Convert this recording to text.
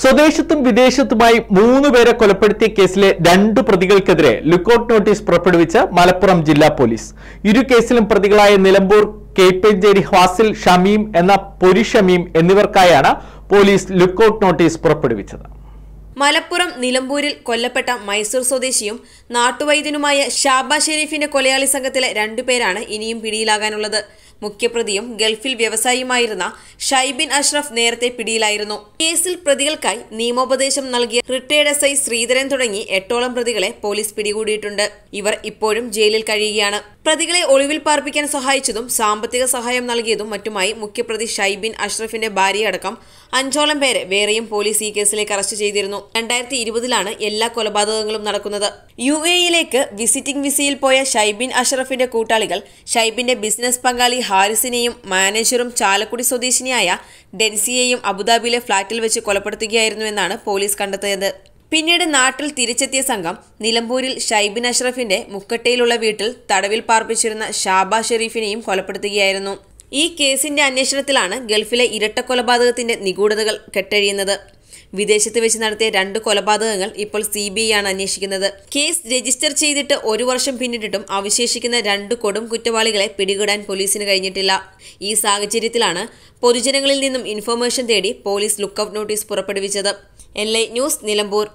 സ്വദേശത്തും വിദേശത്തുമായി മൂന്ന് പേരെ കൊലപ്പെടുത്തിയ കേസിലെ രണ്ട് പ്രതികൾക്കെതിരെ ലുക്കൌട്ട് നോട്ടീസ് പുറപ്പെടുവിച്ച മലപ്പുറം ജില്ലാ പോലീസ് ഇരു കേസിലും പ്രതികളായ നിലമ്പൂർ കേപ്പഞ്ചേരി ഹാസിൽ ഷമീം എന്ന പൊരി ഷമീം എന്നിവർക്കായാണ് പോലീസ് ലുക്കൌട്ട് നോട്ടീസ് പുറപ്പെടുവിച്ചത് മലപ്പുറം നിലമ്പൂരിൽ കൊല്ലപ്പെട്ട മൈസൂർ സ്വദേശിയും നാട്ടുവൈദ്യനുമായ ഷാബ ഷെരീഫിന്റെ കൊലയാളി സംഘത്തിലെ രണ്ടുപേരാണ് ഇനിയും പിടിയിലാകാനുള്ളത് മുഖ്യപ്രതിയും ഗൾഫിൽ വ്യവസായിയുമായിരുന്ന ഷൈബിൻ അഷ്റഫ് നേരത്തെ പിടിയിലായിരുന്നു കേസിൽ പ്രതികൾക്കായി നിയമോപദേശം നൽകിയ റിട്ടയർഡ് എസ് ഐ ശ്രീധരൻ തുടങ്ങി എട്ടോളം പ്രതികളെ പോലീസ് പിടികൂടിയിട്ടുണ്ട് ഇവർ ഇപ്പോഴും ജയിലിൽ കഴിയുകയാണ് പ്രതികളെ ഒളിവിൽ പാർപ്പിക്കാൻ സഹായിച്ചതും സാമ്പത്തിക സഹായം നൽകിയതും മറ്റുമായി മുഖ്യപ്രതി ഷൈബിൻ അഷ്റഫിന്റെ ഭാര്യയടക്കം അഞ്ചോളം പേരെ വേറെയും പോലീസ് ഈ കേസിലേക്ക് അറസ്റ്റ് ചെയ്തിരുന്നു രണ്ടായിരത്തി ഇരുപതിലാണ് എല്ലാ കൊലപാതകങ്ങളും നടക്കുന്നത് യു എയിലേക്ക് വിസിറ്റിംഗ് വിസയിൽ പോയ ഷൈബിൻ അഷ്റഫിന്റെ കൂട്ടാളികൾ ഷൈബിന്റെ ബിസിനസ് പങ്കാളി ഹാരിസിനെയും മാനേജറും ചാലക്കുടി സ്വദേശിനിയായ ഡെൻസിയെയും അബുദാബിയിലെ ഫ്ളാറ്റിൽ വെച്ച് കൊലപ്പെടുത്തുകയായിരുന്നുവെന്നാണ് പോലീസ് കണ്ടെത്തിയത് പിന്നീട് നാട്ടിൽ തിരിച്ചെത്തിയ സംഘം നിലമ്പൂരിൽ ഷൈബിൻ അഷ്റഫിന്റെ മുക്കട്ടയിലുള്ള വീട്ടിൽ തടവിൽ പാർപ്പിച്ചിരുന്ന ഷാബ ഷെരീഫിനെയും കൊലപ്പെടുത്തുകയായിരുന്നു ഈ കേസിന്റെ അന്വേഷണത്തിലാണ് ഗൾഫിലെ ഇരട്ട കൊലപാതകത്തിന്റെ നിഗൂഢതകൾ കെട്ടഴിയുന്നത് വിദേശത്ത് വെച്ച് നടത്തിയ രണ്ട് കൊലപാതകങ്ങൾ ഇപ്പോൾ സി ബി ഐ ആണ് അന്വേഷിക്കുന്നത് കേസ് രജിസ്റ്റർ ചെയ്തിട്ട് ഒരു വർഷം പിന്നിട്ടിട്ടും അവശേഷിക്കുന്ന രണ്ട് കൊടും കുറ്റവാളികളെ പിടികൂടാൻ പോലീസിന് കഴിഞ്ഞിട്ടില്ല ഈ സാഹചര്യത്തിലാണ് പൊതുജനങ്ങളിൽ നിന്നും ഇൻഫർമേഷൻ തേടി പോലീസ് ലുക്കൌട്ട് നോട്ടീസ് പുറപ്പെടുവിച്ചത് എൽ ഐ ന്യൂസ് നിലമ്പൂർ